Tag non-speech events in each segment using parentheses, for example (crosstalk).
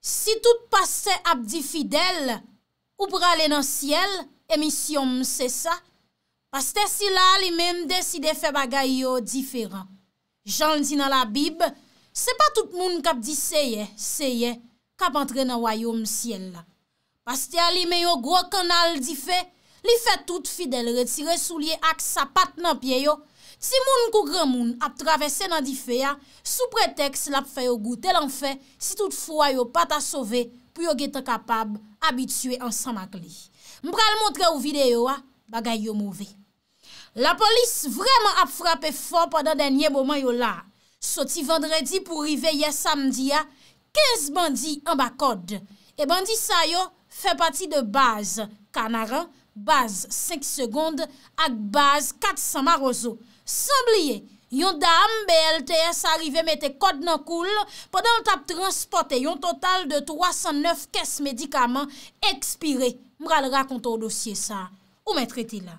Si tout pase ap di fidel, ou prale nan siel, emisyon mse sa, paste si la li menm deside fe bagay yo diferan. Jan l di nan la bib, se pa tout moun kap di seye, seye, kap antre nan wayo msiel la. Paste a li menm yo gwo kanal di fe, li fe tout fidel, retire sou li ak sapat nan pye yo, Si moun kou kre moun ap travese nan di fe ya, sou preteks la ap fay yo goutel an fe, si tout fwa yo pata sove pou yo gete kapab abitue ansan mak li. Mpral montre ou videyo a, bagay yo mouve. La polis vreman ap frape fon padan denye boman yo la. Soti vendredi pou riveye samdi ya, 15 bandi an bakod. E bandi sa yo fe pati de baz kanaran, baz 5 segonde ak baz 400 marozo. Sambliye, yon dam BLTS arive mette kod nan koul, padan tap transporte yon total de 309 kes medikaman ekspire. Mral rakonto w dosye sa. Ou mette ti la?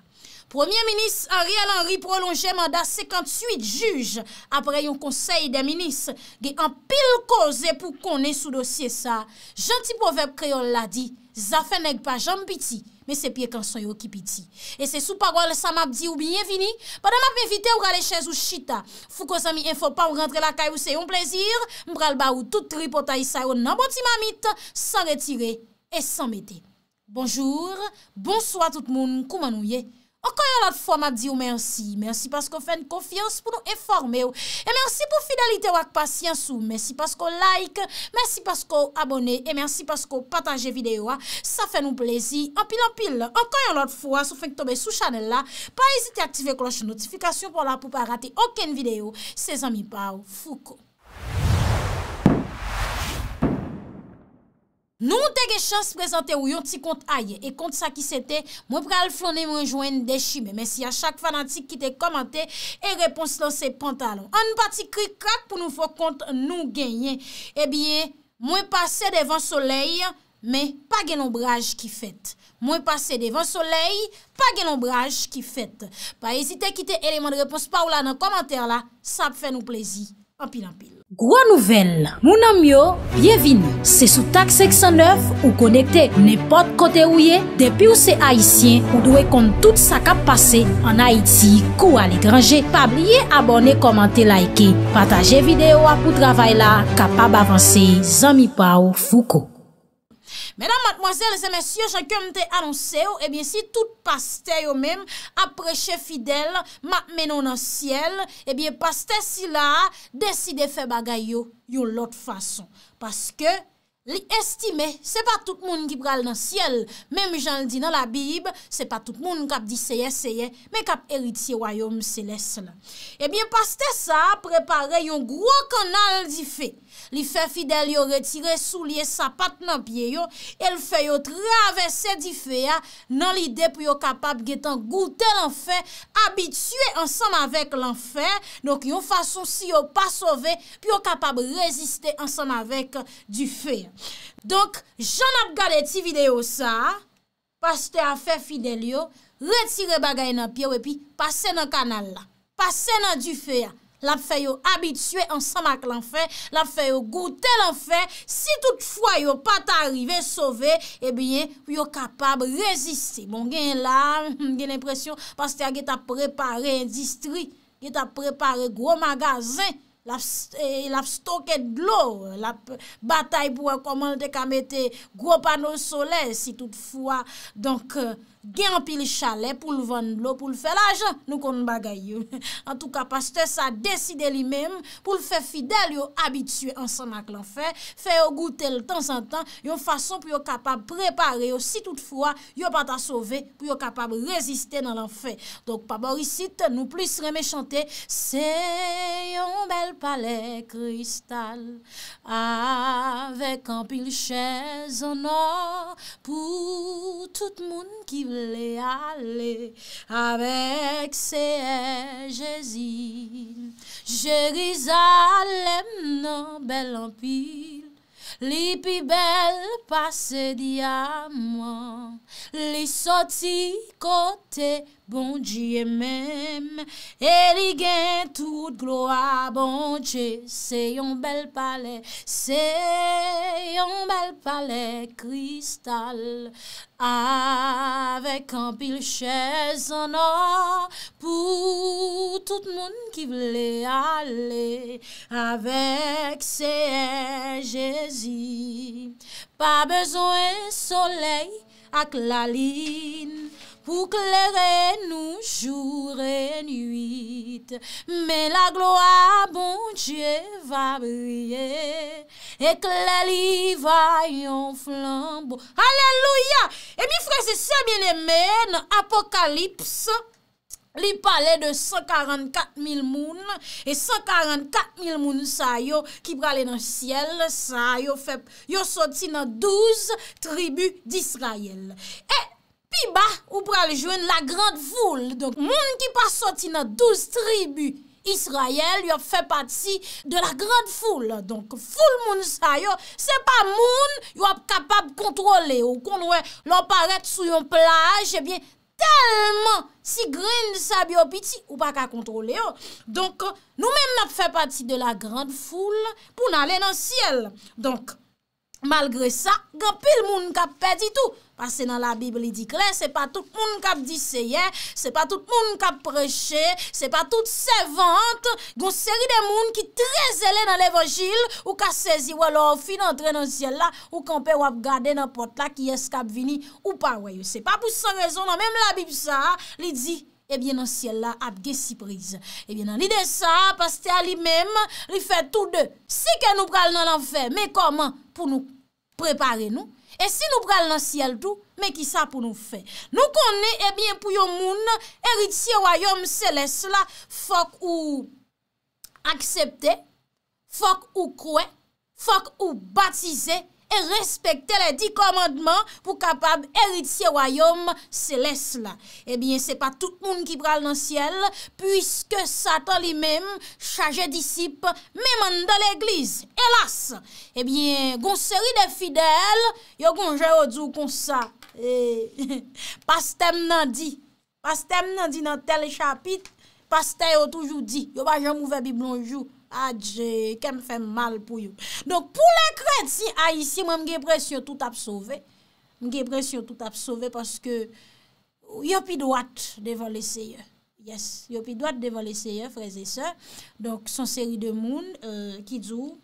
Premier minis Ariel Henry prolonje manda 58 juj apre yon konsey de minis ge an pil koze pou konen sou dosye sa. Janti povep kreol la di, zafen neg pa jambiti. Men se piye kanson yo ki piti. E se sou parol sa map di ou biyevini, padan map evite ou gale chèz ou chita. Fou kon sa mi enfo pa ou rentre la kay ou se yon plezir, mbral ba ou tout tripotay sa yo nan boti mamit, san retire et san bete. Bonjour, bonsoit tout moun, kouman ou ye? Okan yon lot fwa ma di ou mersi. Mersi pasko fèn kofiyans pou nou eforme ou. E mersi pou fidelite ou ak pasyans ou. Mersi pasko like. Mersi pasko abone. E mersi pasko pataje videyo a. Sa fè nou plezi. Anpil anpil. Okan yon lot fwa sou fèk tobe sou chanel la. Pa ezite aktive kloche notifikasyon pou la pou pa rate oken videyo. Se zami pa ou fuko. Nou te ge chans prezante ou yon ti kont aye. E kont sa ki sete, mwen pre al flon de mwen jwen de chime. Men si a chak fanatik ki te komante, e repons lan se pantalon. An pati kri krak pou nou fok kont nou genye. E bie, mwen pase devan soley, men pa genon braj ki fete. Mwen pase devan soley, pa genon braj ki fete. Pa esite ki te eleman de repons pa ou la nan komante la, sa pfe nou plezi. Gwa nouvel, moun amyo, bienvin. Se sou tak 609 ou konekte nepot kote ouye, depi ou se Haitien ou dwe kont tout sa kap pase an Haiti kou al ekranje. Pabliye abone, komante, laike, pataje videyo apou travay la kapab avanse zami pa ou fuko. Mesdames, mademoiselles et messieurs, chèkèm te annonse ou, ebyen eh si tout paste yo mèm, apreche fidèl, ma mènon nan siel, ebyen eh paste si la, deside fè bagay yo, yo lot fason. Paske, Li estime se pa tout moun ki pral nan siel Mem jan li di nan la bib Se pa tout moun kap di seye seye Men kap eritye wayom selesna Ebyen pastè sa Prepare yon gwo kon nan li di fe Li fe fidel yo retire Sou liye sapat nan pye yo El fe yo travesse di fe ya Nan li de pou yo kapab Getan goutè l'enfer Abitue ansan avèk l'enfer Non ki yon fason si yo pa sove Pyo kapab reziste ansan avèk Di fe ya Donk, jan ap gade ti video sa Paste a fe fidel yo Retire bagay nan pye wepi Pase nan kanal la Pase nan du fe ya Lap fe yo abitue ansan mak lan fe Lap fe yo goute lan fe Si tout fwa yo pat arrive sove Ebyen, eh yo kapab reziste Bon gen la, (laughs) gen l'impresyon Paste a geta prepare industry Geta prepare gro magazin laf eh, stoke dlo, la batay pou akoman de kamete, gwo panon sole, si tout fwa, donk, euh, gen an pil chalet pou l vande lo, pou l felaj nou kon bagay yon. An tou ka pa, ste sa deside li mem, pou l fe fidel yo abitue an sanak lan fe, fe yo goute l tan san tan, yon fason pou yo kapab prepare yo, si tout fwa, yo pata sove, pou yo kapab reziste nan lan fe. Dok pa borisite, nou plis reme chante, Se yon bel pale kristal, avek an pil chesonor, pou tout moun ki vleman, Lè a lè, Awek se e jesil, Jè rizalem nan bel anpil, Li pi bel pase di a mwen, Li soti kote, Bon diye mèm E li gen tout gloa Bon diye se yon bel pale Se yon bel pale Kristal Avek an pil chèz An or Pou tout moun ki vle ale Avek se en jèzi Pa bezwen soley Ak la line Ou kleren nou joure nuit, men la gloa bon chie va briye, e kler li va yon flambo. Aleluya! E mi fwese semen emen, apokalips, li pale de 144 mil moun, e 144 mil moun sa yo, ki brale nan siel, sa yo fweb, yo soti nan 12 tribu disrayel. E, Pi ba, ou pral jwen la grande foule. Moun ki pa soti nan 12 tribu Israel, yop fe pati de la grande foule. Foule moun sa yo, se pa moun yop kapab kontrole yo. Kon wè loparet sou yon plaj, eh telman si grin sa bi opiti, ou pa ka kontrole yo. Donk nou mèm nap fe pati de la grande foule, pou nan lè nan siel. Donk malgre sa, gampil moun kap pedi tou. Pase nan la bib li di kle, se pa tout moun kap di seye, se pa tout moun kap preche, se pa tout se vante, goun seri de moun ki trezele nan levajil, ou ka sezi walo ofi nan tre nan siel la, ou kanpe wap gade nan pot la ki eskap vini ou pa wey. Se pa pou se rezon nan menm la bib sa, li di, ebyen eh nan siel la ap ge siprize. Ebyen eh nan li de sa, paste a li menm, li fe tout de, si ke nou pral nan l'enfer, me koman pou nou prepare nou, E si nou pral nan siel tou, me ki sa pou nou fe? Nou konen, ebyen eh pou yon moun, eritye wayom seles la, fok ou aksepte, fok ou kwe, fok ou batize, e respekte le di komandman pou kapab eritye wayom seles la. Ebyen, eh se pa tout moun ki pral nan siel, pwiske satan li mem chaje disip meman dan l'eglise. Elas, ebyen, eh gonseri de fidel, yo gonser yo djou konsa, e, eh, (laughs) pastem nan di, pastem nan di nan tel chapit, pastem yo toujou di, yo ba jom ouve biblonjou. Adje, kem fèm mal pou yon. Donk pou la kred si a yisi, mwen mge pres yon tout apsove. Mge pres yon tout apsove paske yopi doat devan leseye. Yes, yopi doat devan leseye, freze se. Donk son seri de moun, kidzou. Euh,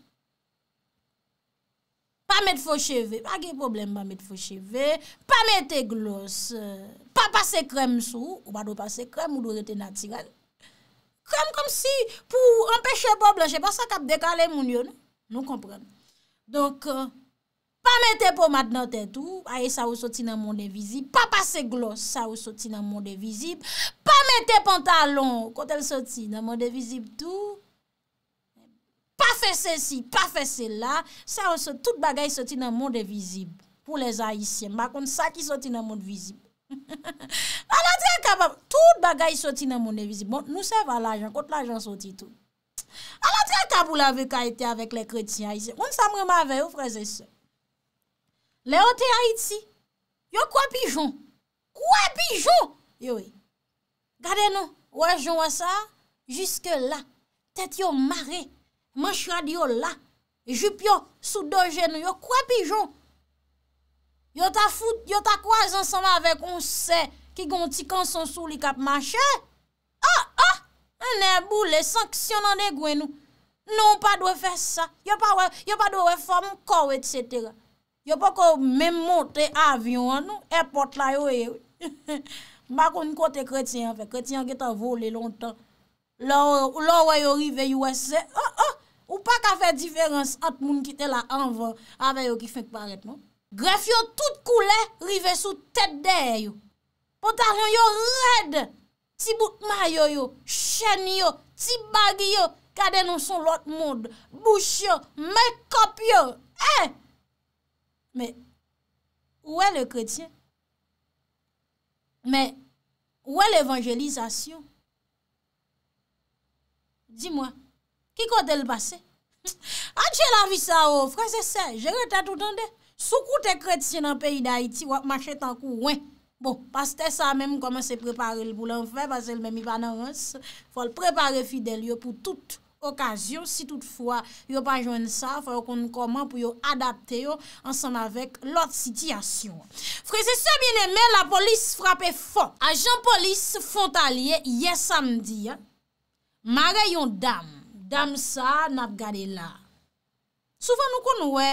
pa met fò cheve, pa ge problem pa met fò cheve. Pa met te glos, euh, pa pase krem sou, ou pa do pase krem, ou do rete natirel. Kam kom si pou empèche bo blan, jè pa sa kap dekale moun yon, nou kompren. Donk, euh, pa mette pou matnoten tou, aye sa ou soti nan moun de vizib, pa pase glos sa ou soti nan moun de vizib, pa mette pantalon kont el soti nan moun de vizib tou, pa fese si, pa fese la, sa ou soti, tout bagay soti nan moun de vizib pou les aisyen, bakon sa ki soti nan moun de vizib. An (laughs) la ti an kabab, tout bagay soti nan moun evizi Bon, nou se va l'ajan, kont l'ajan soti tout An la ti an kabou la ve ka ete avek le kreti an itse Moun sa mre ma ve ou freze se Le ote an itse, yo kwa pijon Kwa pijon, yo e Gade nou, wajon wasa, juske la Tet yo mare, manchwa diyo la Jup yo, sou doje nou, yo kwa pijon Yo ta foute, yo ta kouaj ansanma avek onse ki gonti konson sou li kap mache. Oh, ah, oh, ah, ane boule, sanksyonan de gwen nou. Nou ou pa dwe fè sa. Yo pa dwe reform kowe, et cetera. Yo pa kou mèm monte avyon an nou, e pot la yo e. (laughs) Ba koni kote kretiyan fè, kretiyan ki ta vole lontan. Lò wè yo rive USE, oh, ah, oh. Ou pa kwa fè diferans at moun ki te la anvo avè yo ki fèk paret nou. Gref yo tout kou lè, rive sou tèt dè yo. Potaryon yo rèd. Ti boutma yo yo, chen yo, ti bagi yo, kade nou son lòt moun. Bouch yo, mè kop yo. Eh! Mè, ouè lè kretien? Mè, ouè lè evangelizasyon? Di mò, ki kote l'base? (laughs) Anche la vi sa o, oh, franse se, jè reta tout an dey. Soukou te kredsyen an peyi da iti, wak machet an kou wè. Bon, pas te sa mèm koman se prepare l pou lan fè, pas el mèm i banan ans, fol prepare fidèl yo pou tout okasyon. Si toutfwa yo pa jwenn sa, fwa yo konn koman pou yo adapte yo ansan avèk lot sitiyasyon. Frese se mèmè, la polis frapè fò. Ajan polis fontalye ye samdi, ma rayon dam, dam sa nap gade la. Soufan nou kon nou wè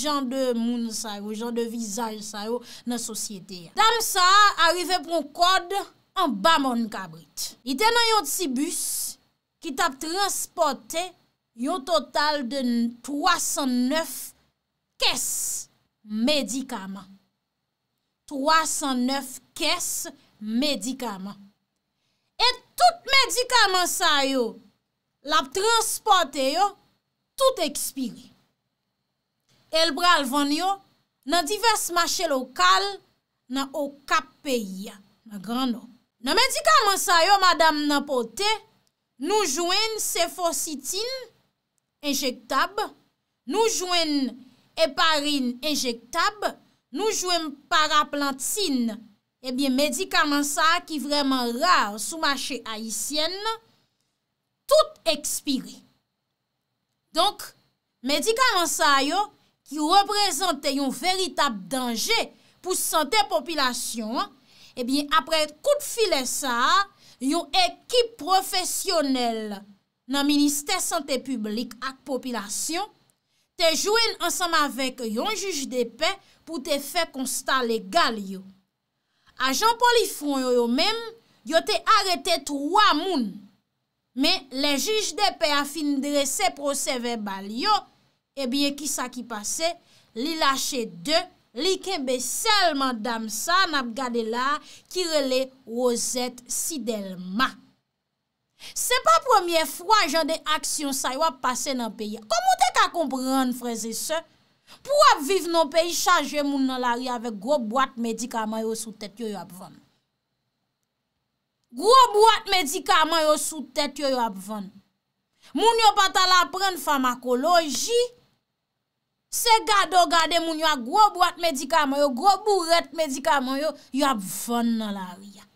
jen de moun sa yo, jen de vizal sa yo nan sosyete ya. Dam sa, arive pou kod, an ba moun kabrit. Ite nan yon tsi bus, ki tap transporte yon total de 309 kes medikaman. 309 kes medikaman. Et tout medikaman sa yo, lap transporte yo, tout ekspiri. El bra alvan yo, nan divers mache lokal, nan okap pey ya, nan grand o. Nan medikaman sa yo, madame napote, nou jwen sefocitin, injektab, nou jwen eparin injektab, nou jwen paraplantin, ebyen eh medikaman sa ki vreman rar sou mache ayisyen, tout ekspiri. Donk, medikaman sa yo ki reprezente yon veritab danje pou sante popilasyon, e bin apre kout file sa, yon ekip profesyonel nan minister sante publik ak popilasyon, te jwen ansam avek yon juj de pe pou te fe konsta legal yo. Ajan polifron yo yo men, yo te arete 3 moun. Men, le jij de pe a finidre se proseve bal yo, e eh bie ki sa ki pase, li lache de, li kebe selman dam sa, nap gade la, kirele rozet sidelma. Se pa premier fwa jan de aksyon sa yo ap pase nan peyi, komon te ka kompran freze se, pou ap vive nan peyi chanje moun nan la ri ave gwo bwat medika mayo sou tet yo yo ap vwam. Gwo bouat medikaman yo sou tèt yo yo apvan. Moun yo pata la pren farmakoloji, se gado gade moun yo a gwo bouat medikaman yo, gwo bouret medikaman yo, yo apvan nan la riyan.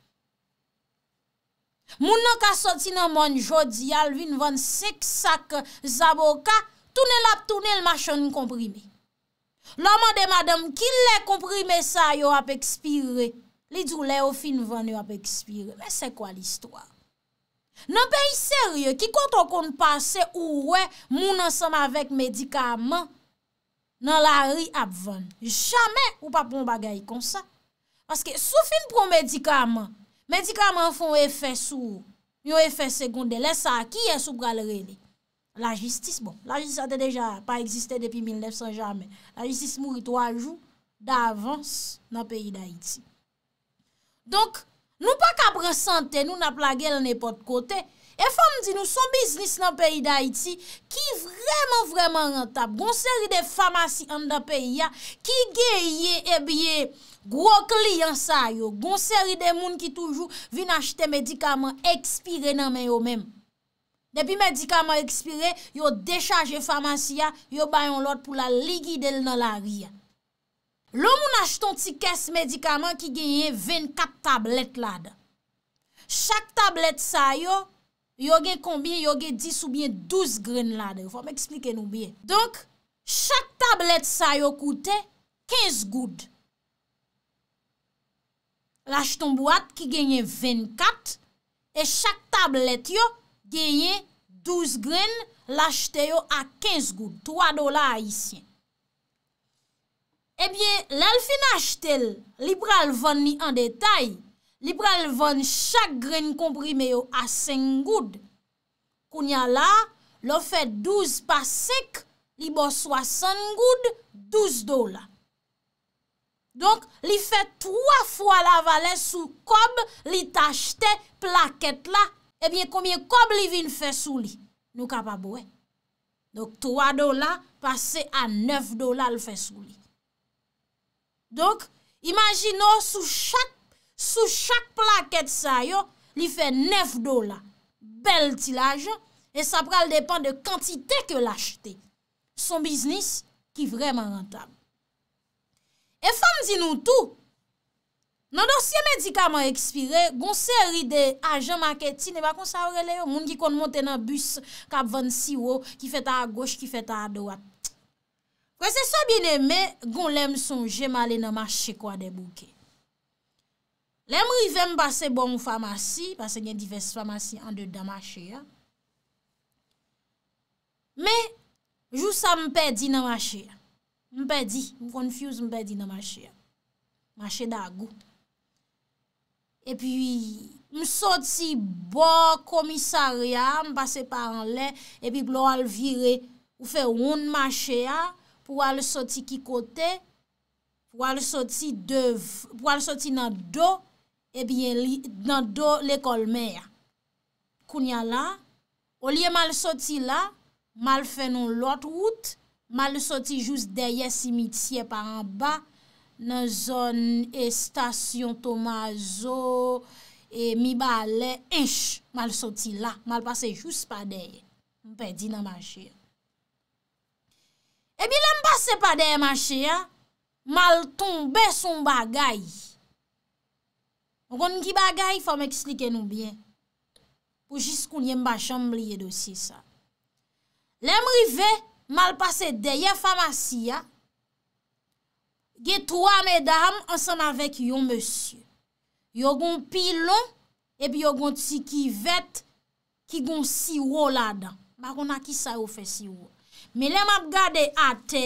Moun yo ka soti nan moun jodi, yalvin van seksak zaboka, tounel ap tounel masyon yon komprime. Laman de madame, ki le komprime sa yo ap ekspire? Li djou lè ou fin van yo ap ekspire, mè se kwa l'istwa? Nan peyi serye, ki konton konn pase ou wè, moun ansanm avèk medikaman, nan la ri ap van. Jamè ou pa pou mba gayi kon sa. Paske sou fin prou medikaman, medikaman foun efè sou, yon efè sekonde, lè sa ki yè sou bral re lè. La jistis, bon, la jistis atè deja pa eksiste depi 1900 jamè. La jistis mouri 3 jou da avans nan peyi da iti. Donk, nou pa kabran sante, nou nap la gel ne pot kote, e fam di nou son biznis nan peyi da iti ki vreman vreman rentab. Gon seri de famasi an da peyi ya, ki geye ebiye gwo kli an sa yo, gon seri de moun ki toujou vin achete medikaman ekspire nan men yo men. Depi medikaman ekspire, yo dechaje famasi ya, yo bayon lot pou la ligi del nan la ri ya. Lo moun ashton ti kes medikaman ki genye 24 tablet lade. Chak tablet sa yo, yo gen konbien, yo gen 10 ou bie 12 gren lade. Fwa m eksplike nou bie. Donk, chak tablet sa yo koute 15 goud. L'ashton bwad ki genye 24, e chak tablet yo genye 12 gren l'ashte yo a 15 goud. 3 dola a isyen. Ebyen, eh lal fin achetel, li pral van ni an detay. Li pral van chak gren komprime yo a 5 goud. Kounya la, lo fet 12 pasik, li bo swa 5 goud, 12 dola. Donk, li fet 3 fwa la valen sou kob li tachete plaket la. Ebyen, eh komye kob li vin fesou li? Nou ka pa bouen. Donk, 3 dola pase a 9 dola l fesou li. Donk, imagino sou chak plaket sa yo, li fe nef do la. Bel ti la aje, e sa pral depan de kantite ke l'achete. Son biznis ki vreman rentab. E fam di nou tou, nan dosye medikaman ekspire, gonseri de aje maketi ne va konsavre le yo. Moun ki kon monte nan bus kap 26 wo, ki feta a goch, ki feta a dorat. Kwa se sa bi ne me, goun lem sonje ma le nan ma chekwa de bouke. Lem rivem pase bon ou famasi, pase nye diverse famasi an de dan ma chekwa. Me, jou sa m pedi nan ma chekwa. M pedi, m konfuse m pedi nan ma chekwa. Ma chekwa da goun. E pi, m soti bo komisaria, m pase paran le, e pi plo al vire, ou fe woun ma chekwa, pou wale soti ki kote, pou wale soti nan do, e biye nan do le kolme ya. Kounya la, o liye wale soti la, wale fè non lot wout, wale soti jous deye simitie pa an ba, nan zon e stasyon Tomazo, e mi ba ale, enj, wale soti la, wale pase jous pa deye, mpe di nan manjir. Ebi lem pase pa deye manche ya, mal tonbe son bagay. Mwen kon niki bagay, fwa mwen ekslike nou bien. Pou jis kounye mba chanm liye dosi sa. Lem rive, mal pase deye fwa manche ya, gey twa medam ansan avek yon monsye. Yon kon pilon, epi yon kon tsikivet, ki kon siwo la dan. Mwen kon aki sa yo fe siwo. Me lem ap gade a te,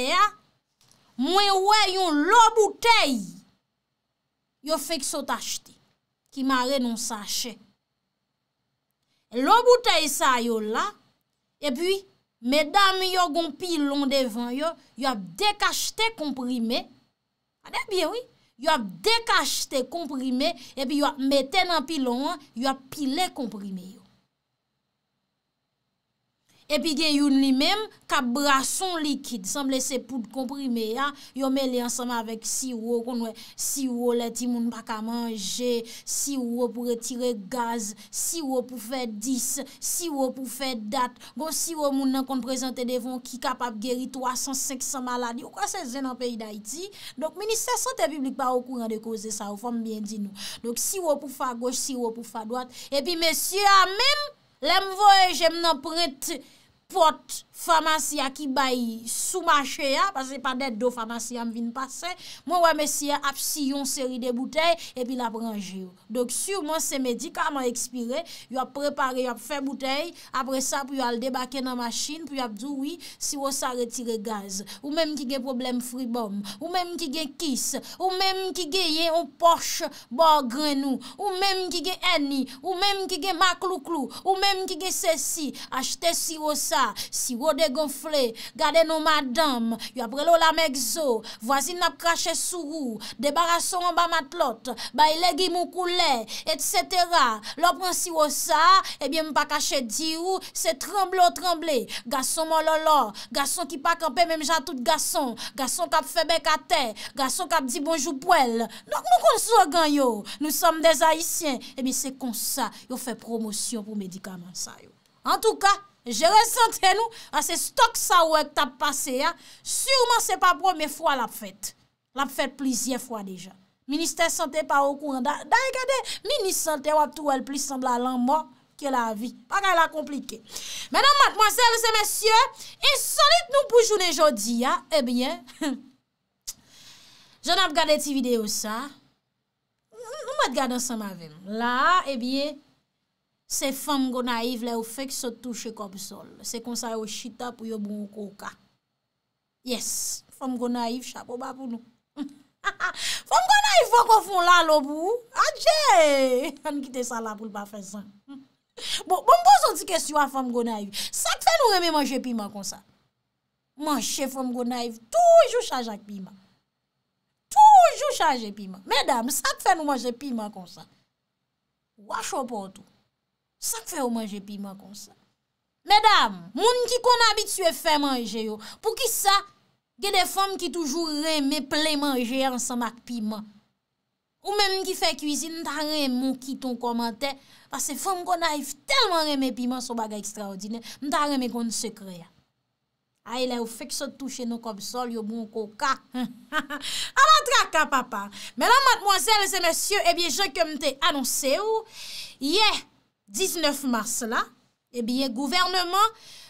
mwen we yon lo butey yo fek sot achte, ki ma re non sache. Lo butey sa yo la, e pi, me dam yo gon pilon devan yo, yo ap dek achte komprime, a dek biye ou, yo ap dek achte komprime, e pi yo ap meten an pilon an, yo ap pile komprime yo. epi gen youn li mem, ka bra son likid, san ble se poud komprime ya, yon me li ansama avèk siwo konwe, siwo leti moun baka manje, siwo pou retire gaz, siwo pou fè dis, siwo pou fè dat, gon siwo moun nan kon prezente devon ki kapap geri 300-500 malade, yon kwa se zen an peyi da iti, donk minister sante publik pa wakouran de koze sa, ou fòm byen di nou, donk siwo pou fà goch, siwo pou fà doat, epi mesye ya mem, lem voye jem nan prenti, what famasyan ki bay soumache ya, pasè pa det do famasyan vin pasè, mwen wè mesye ap si yon seri de bouteil, epi la pranjir. Dok si yon mwen se me di, ka mwen ekspire, yon ap prepare, yon ap fè bouteil, apre sa pou yon al debake nan maschin, pou yon ap djoui, si wò sa retire gaz. Ou mèm ki ge problem fribom, ou mèm ki ge kis, ou mèm ki ge ye o poch bò grenou, ou mèm ki ge eni, ou mèm ki ge maklouklou, ou mèm ki ge sesi, achte si wò sa, si wò, Ou de gonfle, gade nou madame Yo aprelo la meg zo Vwazil nap kache sou rou Debarason an ba matlot Bayle gi mou koule, et cetera Lopran si wosa, ebyen mpa kache di ou Se tremble ou tremble Gason mololo Gason ki pa kope, mwen jatout gason Gason kap febek ate Gason kap di bonjou pwel Nou konso gan yo, nou som des haisyen Ebyen se konsa, yo fe promosyon Pou medikaman sa yo En tou ka En tout cas Je resante nou a se stok sa wèk tap pase ya Sûrman se pa pwè mè fwa l ap fèt L ap fèt plizye fwa deja Ministè sante pa wèk ou an da Da y gade, ministè sante wèk tou wèk plis sembla l an mò Ke la vi, pa gade la komplike Mè nan matmoasele se mèsyè E solit nou pou jounen jodi ya Ebyen Je nan ap gade ti video sa Nou mè te gade ansan ma ven La ebyen Se Fem Gonaiv le ou fek se touche kob sol. Se konsa yo shita pou yo bou mou koka. Yes, Fem Gonaiv, chapo ba pou nou. Fem Gonaiv, fok ou fon la lo bou. A dje, (laughs) an kite sa la pou l pa fresan. (laughs) Bon, bon, bon, son ti kestywa Fem Gonaiv. Sak fe nou reme manje pima konsa. Manche Fem Gonaiv, toujou chaje ak pima. Toujou chaje pima. Medam, sak fe nou manje pima konsa. Wache ou portou. San fè ou manje piman kon sa? Medam, moun ki kon abitue fè manje yo. Pou ki sa, gen de fèm ki toujou reme ple manje an san mak piman. Ou menm ki fè kouzine, nan tan reme mou ki ton komante. Pase fèm kon aif telman reme piman sou baga ekstraodine. Nan tan reme kon sekre ya. Aile ou fèk se touche nou kom sol yo moun ko ka. A man tra ka papa. Mè nan matmwansel se mèsyou, ebyen jè ke mte anonse ou. Yeh. 19 mars là, eh bien, gouvernement,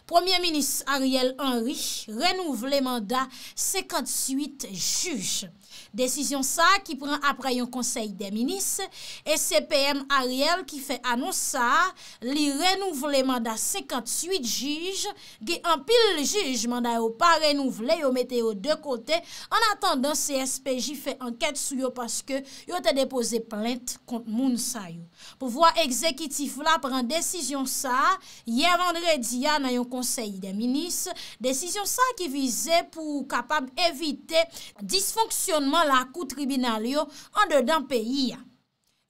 Premier ministre Ariel Henry, renouvelé mandat 58 juges. Desisyon sa ki pren apre yon konsey de minis S.E.P.M. Ariel ki fe anonsa li renouvle manda 58 jige ge an pil jige manda yo pa renouvle yo mete yo de kote an atan dan S.E.P.J. fe anket sou yo paske yo te depose plente kont moun sa yo Pouvoi ekzekitif la pren desisyon sa ye mandre diya nan yon konsey de minis Desisyon sa ki vize pou kapab evite disfonksyonman la kou tribunal yo an eh de dan peyi ya.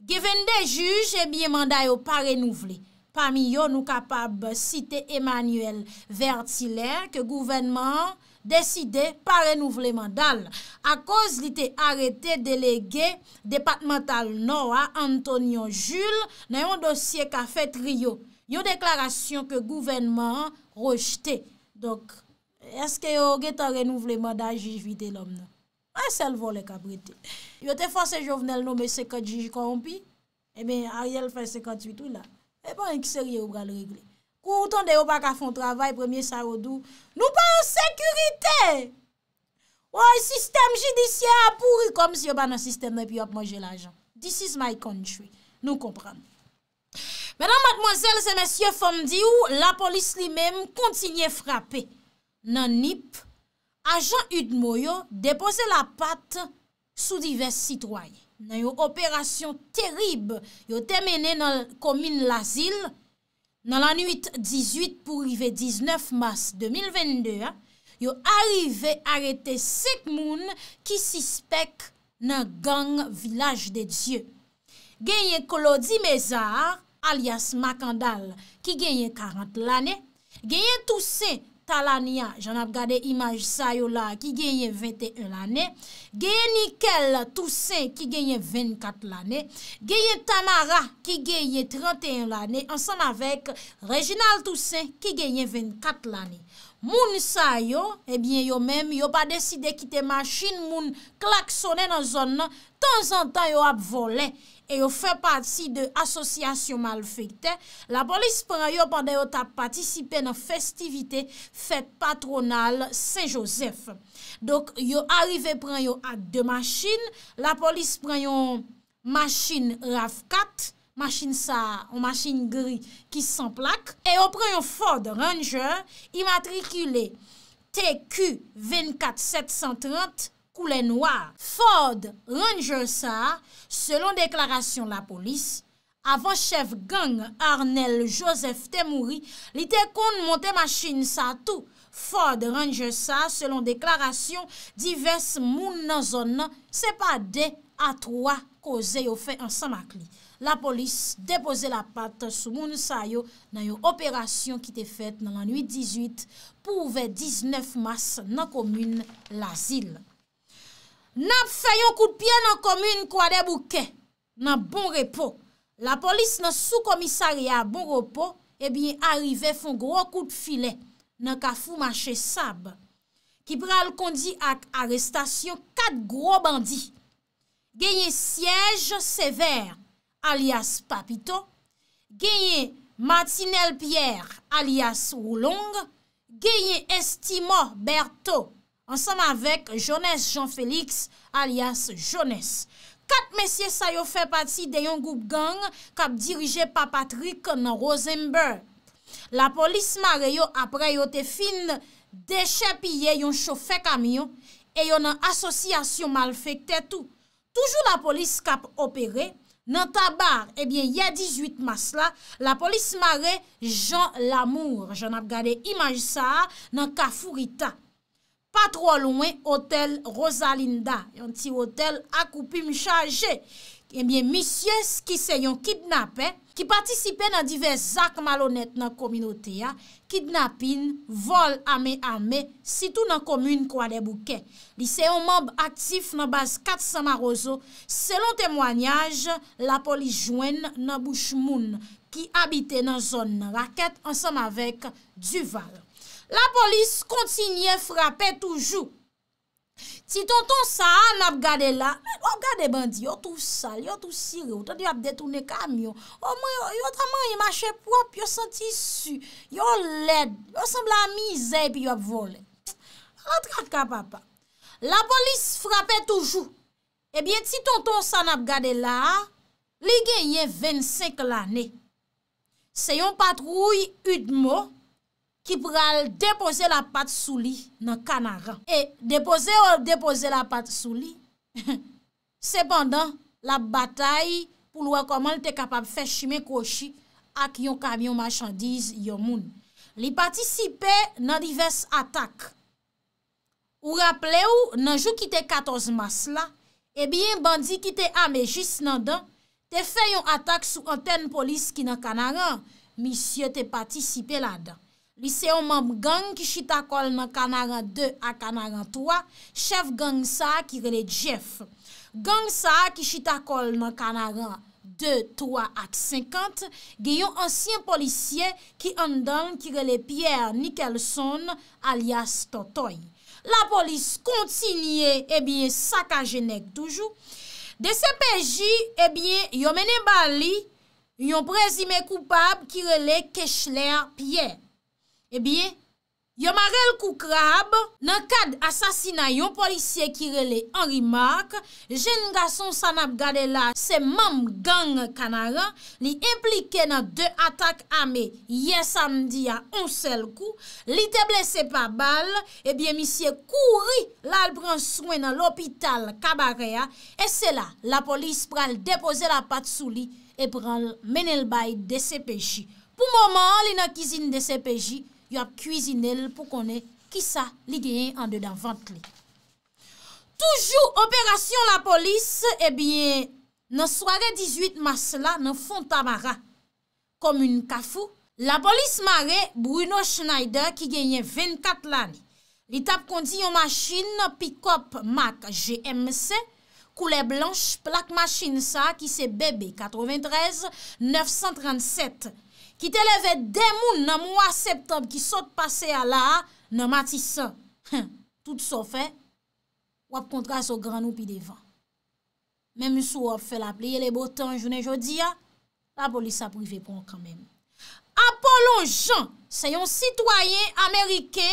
Ge ven de juj, e biye manda yo pa renouvle. Pam yo nou kapab site Emanuelle Vertilère ke gouvenman deside pa renouvle mandal. A koz li te arete delege depatmental no a Antonio Jules, nan yon dosye ka fet ryo. Yo deklarasyon ke gouvenman rejte. Donk, eske yo ge ta renouvle mandal a juj vide lom nan? Eh eh a sel vol e ka brete. Yo te fwase jovenel nou me sekadji ki anpi. Eme Ariel fwen sekadji tout la. Eman yon kise rye ou bral regle. Kou outan de yo baka fon travay, premye sarodou. Nou pa an sekurite. Ouay sistem jidisiye apouri kom si yo banan sistem me pi op manje l'ajan. This is my country. Nou kompran. Menan mademoiselle se mesye fondi ou la polis li menm kontinye frape. Nan nip. ajan Udmoyo depose la pat sou divers sitwoy. Nan yo operasyon terib yo temene nan komine Lazil, nan lan 8-18 pou rive 19 mars 2022, yo arive arete sek moun ki sispek nan gang Vilaj de Diyo. Genye Kolodi Mezar alias Makandal ki genye 40 lane, genye Tousse, Talania, jan ap gade imaj sa yo la ki genye 21 lane, genye Nikel Toussaint ki genye 24 lane, genye Tamara ki genye 31 lane, ansan avèk Reginald Toussaint ki genye 24 lane. Moun sa yo, ebyen yo mèm, yo pa deside kite machin, moun klaksonè nan zon nan, tan zan tan yo ap volè. E yo fè pati de asosyasyon mal fèkte. La polis pren yo pande yo ta patisipe nan festivite fèk patronal Saint-Joseph. Dok yo arive pren yo a de machin. La polis pren yo machin RAV4, machin sa, machin gri ki san plak. E yo pren yo Ford Ranger, imatrikile TQ24730. Koulè noua, Ford rènjè sa, selon deklarasyon la polis, avan chèv gang Arnel Joseph Temouri, li te kon moun te machin sa tou. Ford rènjè sa, selon deklarasyon, divers moun nan zon nan se pa de a troa koze yo fe ansan makli. La polis depose la pat sou moun sa yo nan yo operasyon ki te fet nan an 8-18 pou ouve 19 mas nan komoun la zil. Nap fayon kout pye nan komune kwa de bouke, nan bon repo. La polis nan sou komisari a bon repo, ebiye eh arrive fon gro kout file, nan ka fou manche sab. Ki pral kondi ak arestasyon kat gro bandi. Genye siyej sever alias Papito, genye Martinelle Pierre alias Roulong, genye Estimo Berto. ansanm avèk jones Jean-Félix alias jones. Kat mesye sa yo fè pati de yon goup gang kap dirije pa Patrick nan Rosenberg. La polis mare yo apre yo te fin de chè piye yon chòfè kam yo e yon nan asosyasyon mal fèk tè tou. Toujou la polis kap opere, nan tabar, ebyen ya 18 mas la, la polis mare Jean Lamour. Jan ap gade imaj sa nan Kafourita. Patro lwen hotel Rosalinda, yon ti hotel ak ou pi mi chaje. Ebyen eh misyes ki se yon kidnapen, ki patisipe nan divers zak malonet nan kominote ya, kidnapin, vol ame ame, sitou nan komine kwa de bouke. Li se yon mob aktif nan bas 400 aroso, selon temwanyaj, la poli jwen nan bouch moun ki abite nan zon raket ansan avek Duval. La polis kontinye frape toujou. Ti tonton sa an ap gade la, ap gade bandi, yo tou sal, yo tou sirou, ton di ap detounen kamyon. Yo tramanyi mache prop, yo senti su, yo led, yo sembla a mizey pi yo ap vole. Rantran ka papa. La polis frape toujou. Ebyen ti tonton sa an ap gade la, li genye 25 lane. Se yon patroui yudmo, ki pral depose la pat sou li nan kanaran. E depose ou depose la pat sou li, sepandan (laughs) la batay pou lwa koman li te kapab fè shime koshi ak yon kamyon machandiz yon moun. Li patisipe nan divers atak. Ou rappele ou nan jou ki te 14 mas la, e bi yon bandi ki te ame jis nan dan, te fè yon atak sou anten polis ki nan kanaran, misye te patisipe la dan. Liseyo mab gang ki chita kol nan Kanara 2 ak Kanara 3, chef gang sa ki rele Jeff. Gang sa ki chita kol nan Kanara 2, 3 ak 50, geyon ansyen polisye ki andan ki rele Pierre Nichelson alias Totoy. La polis kontinye ebyen eh sakajenek toujou. De se peji, ebyen eh yomenen bali yon prezime koupab ki rele Keshler Pierre. Ebyen, eh yon marel kou krab, nan kad asasina yon polisye ki rele en rimak, jen nga son sanap gade la se mam gang kanara, ni implike nan de atak ame ye samdi ya onsel kou, li te blese pa bal, ebyen eh misye kouri la albran swen nan lopital kabareya, e se la la polis pral depoze la pat sou li e pral menel bay de se peji. Pou moman li nan kizine de se peji, yo ap kuizine l pou konen ki sa li genye an dedan vante li. Toujou operasyon la polis, ebyen eh nan soare 18 mars la nan fonta mara, komoun kafou. La polis mare Bruno Schneider ki genye 24 lani. Li tap kondi yon machin, pikop mak GMC, koule blanche, plak machin sa ki se bebe 93, 937 lani. ki te leve demoun nan mwa septob ki sot pase a la nan mati san. Tout so fe, wap kontras o granou pi devan. Mem sou wap fe la pleye le botan jounen jodi ya, la polis apon vepon kanmen. Apo lon jan, seyon sitwayen Amerike,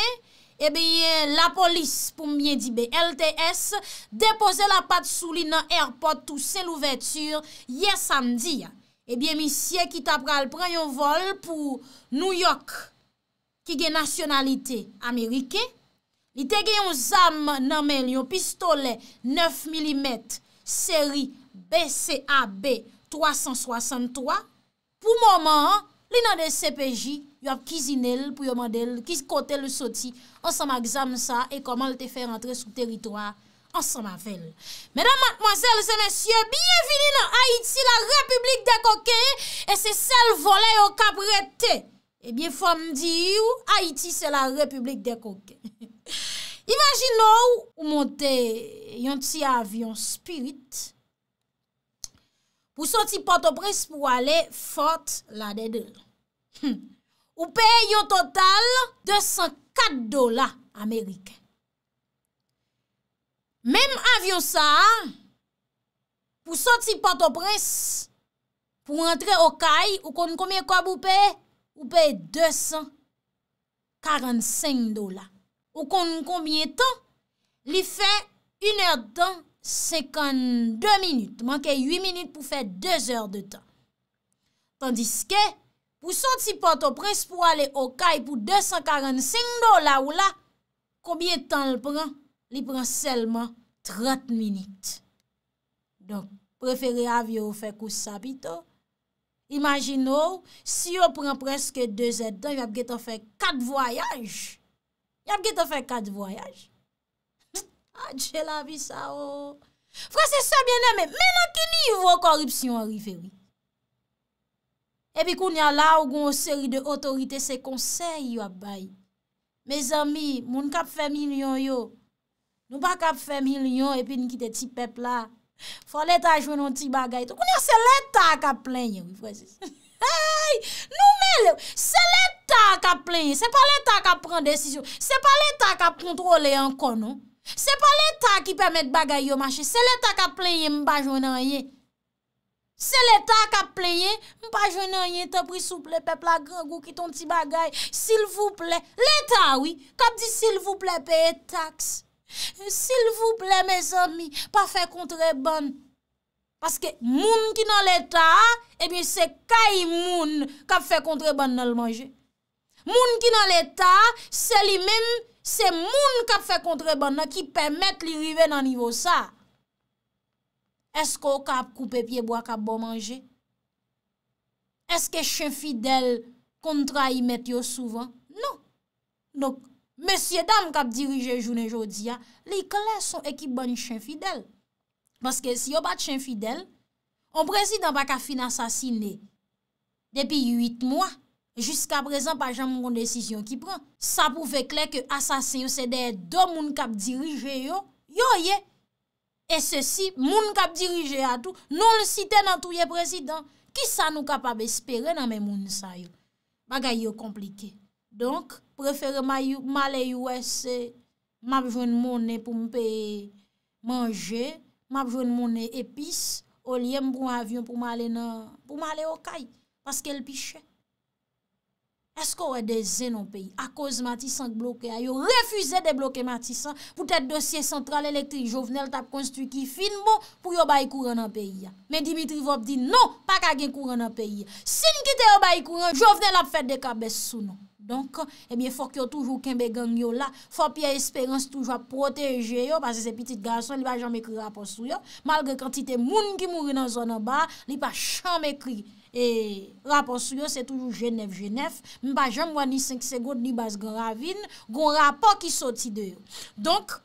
ebeye la polis pou mwen dibe LTS, depose la pat sou li nan airport ou sel ouverture ye samdi ya. Ebyen misye ki ta pral pran yon vol pou New York ki gen nasyonalite Amerike. Ni te gen yon zam nanmen yon pistole 9mm seri BCAB 363. Pou moman, li nan de CPJ, yon kizinel pou yon model, kiz kotel yon soti. An sa ma gzam sa e koman l te fe rentre sou teritwa. ansan mavel. Medan matmozèl, zè mèsyè, biyevini nan Haiti, la republik de koke, e se sel volè yo kap rete. Ebyen eh fòm diyo, Haiti se la republik de koke. (laughs) Imaginò ou montè yon ti avyon spirit, hm. ou son ti patopres pou ale, fòt la dedèl. Ou peye yon total, de san kat dola, amerikè. Mem avyon sa, pou soti pato pres, pou rentre o kay, ou konn konmye kwa pou pay? Ou pay 245 dola. Ou konn konmye tan? Li fè 1 hr tan 52 min. Mankè 8 min pou fè 2 hr de tan. Tandiske, pou soti pato pres pou ale o kay pou 245 dola ou la, konmye tan l pran? Li pran selman 30 minit. Donk, preferi avyo ou fek ou sabito. Imagin ou, si yo pran preske 2 et dan, yap geto fek 4 voyaj. Yap geto fek 4 voyaj. Hm, Adjela visao. Fransese bieneme, menakini yu vo korupsyon oriferi. Epi koun ya la ou goun seri de otorite se konsey yo abbay. Me zami, moun kap feminyon yo, Ou pa kap fèmil yon, epi nkite ti pepla. Fò l'Etat joun an ti bagay. Kou (laughs) nou se l'Etat kap plen yon. Nou mè lè, se l'Etat kap plen yon. Se pa l'Etat kap pren desisyon. Se pa l'Etat kap kontrole an konon. Se pa l'Etat ki pèmèt bagay yo mache. Se l'Etat kap plen yon, mpa joun an yon. Se l'Etat kap plen yon, mpa joun an yon, te pri souple pepla grangou ki ton ti bagay. Sil vouple, l'Etat wè, kap di sil vouple peye taks. S'il vous plè, mes amis, pa fè kontre ban. Paske moun ki nan l'Etat, ebi eh se kay moun kap fè kontre ban nan l'manje. Moun ki nan l'Etat, se li men, se moun kap fè kontre ban nan, ki pèmèt li rive nan nivou sa. Eske ou kap koupè piebo akap bon manje? Eske chen fidèl kontra y met yo souvan? Non. Non. Mesye dam kap dirije jounen jodi ya, li kler son ekip ban chen fidel. Baske si yo bat chen fidel, an prezident bak a fin asasine depi 8 mwa, jiska prezant pa jan moun desisyon ki pran. Sa pou fe kler ke asasyon se de do moun kap dirije yo, yo ye. E se si, moun kap dirije a tou, non le site nan touye prezident. Ki sa nou kap ap espere nan men moun sa yo? Bagay yo komplike. Donk, Prefere ma le yu wese, ma pou jwen mounen pou mpe manje, ma pou jwen mounen epis, ou liye mpou m avyon pou ma le okay, paske l piche. Esko ou e dezen non an peyi? A koz matisan k bloke a yo, refuze de bloke matisan, pou tete dosye sentral elektri, jo vnen l tap konstu ki finbo, pou yo bayi kouren an peyi ya. Men Dimitri Vop di, non, pa kagen kouren an peyi ya. Sin ki te yo bayi kouren, jo vnen l ap fet dekabes sou non. Donk, e eh miye fok yo toujou kembe gang yo la, fok piye esperans toujou a proteje yo, pase se pitit gason li pa jam ekri rapos sou yo, malge kantite moun ki mouri nan zonan ba, li pa cham ekri, e rapos sou yo se toujou jenef jenef, mba jam wani 5 segot li bas gen ravine, gen rapos ki soti deyo. Donk.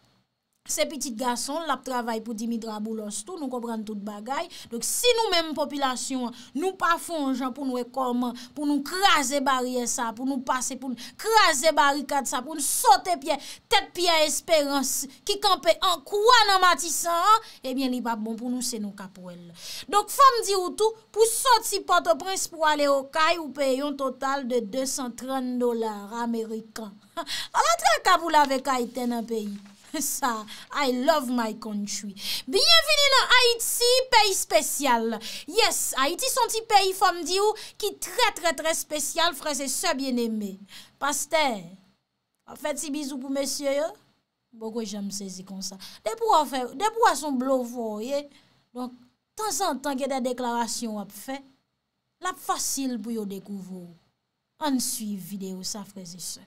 Se pitit gason l ap travay pou dimi drabou lans tout, nou kopran tout bagay. Dok si nou menm populasyon nou pa fonjan pou nou ekorman, pou nou kraser barikad sa, pou nou pase, pou nou kraser barikad sa, pou nou sote pye, tete pye esperans, ki kampe an kwa nan matisan, ebyen eh li pa bon pou nou se nou kapwel. Dok fam di woutou, pou sote si pote prince pou ale o kay, ou peye yon total de 230 dolar Amerikan. A la tra kapwel ave kay ten an peyi. (laughs) Sa, I love my country. Bienveni la Haïti, peyi spesyal. Yes, Haïti son ti peyi fòm di ou ki tre tre tre spesyal fre se se bien eme. Paste, fè ti bizou pou mesye yo. Boko jèm sezi kon sa. De pou a son blovo, ye. Donk, tan san tan ke de deklarasyon wap fè, lap fasil pou yo dekouvou. An suivi de ou sa fre se se.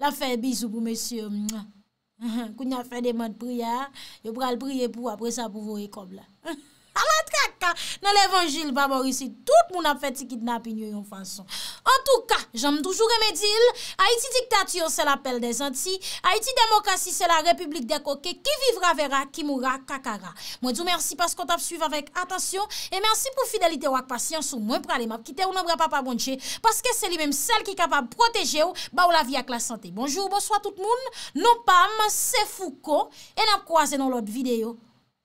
La fè bisou pou mèsyè. (laughs) Kou nyan fè deman priyè, yo pral priyè pou apre sa pou vou rekob la. (laughs) Nal evanjil baborisi, tout moun ap feti kitnap inyo yon fason En touka, jom toujou remedil Haiti diktatiyo se la pel de zanti Haiti demokrasi se la republik de koke Ki vivra vera, ki moura kakara Mwen djou mersi paskot ap suyve avèk Atasyon, e mersi pou fidelite wak pasyans Sou mwen pralè map kite ou nan bra pa pa bonche Paske se li mèm sel ki kapab proteje ou Ba ou la vi ak la sante Bonjour, bonsoit tout moun Non pa, mwen se fouko E nan kouaze nan lot videyo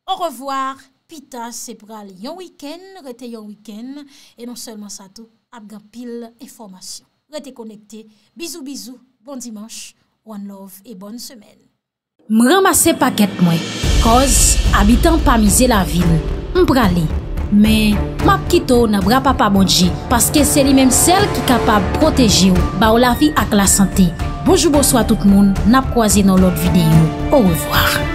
Au revoir Pita se pral yon wiken, rete yon wiken, e non selman sa tou, apgan pil e formasyon. Rete konekte, bizou-bizou, bon dimanche, one love, e bon semen. M ramase paket mwen, koz, abitan pa mize la vil, m pral li. Men, map kito na bra pa pa modji, paske se li menm sel ki kapab proteji ou, ba ou la vi ak la sante. Bojou-bojou a tout moun, nap kwa zi nan lot videyo. Ou revoar.